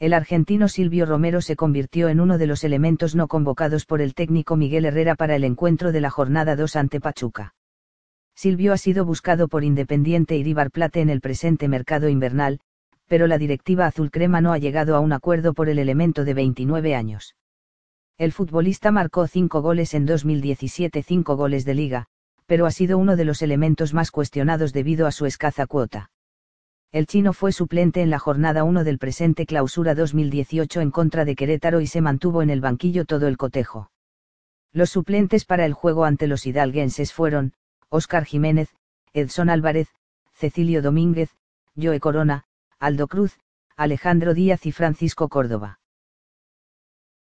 el argentino Silvio Romero se convirtió en uno de los elementos no convocados por el técnico Miguel Herrera para el encuentro de la jornada 2 ante Pachuca. Silvio ha sido buscado por Independiente iríbar Plate en el presente mercado invernal, pero la directiva azulcrema no ha llegado a un acuerdo por el elemento de 29 años. El futbolista marcó 5 goles en 2017, 5 goles de liga, pero ha sido uno de los elementos más cuestionados debido a su escasa cuota. El chino fue suplente en la jornada 1 del presente clausura 2018 en contra de Querétaro y se mantuvo en el banquillo todo el cotejo. Los suplentes para el juego ante los hidalguenses fueron, Óscar Jiménez, Edson Álvarez, Cecilio Domínguez, Joe Corona, Aldo Cruz, Alejandro Díaz y Francisco Córdoba.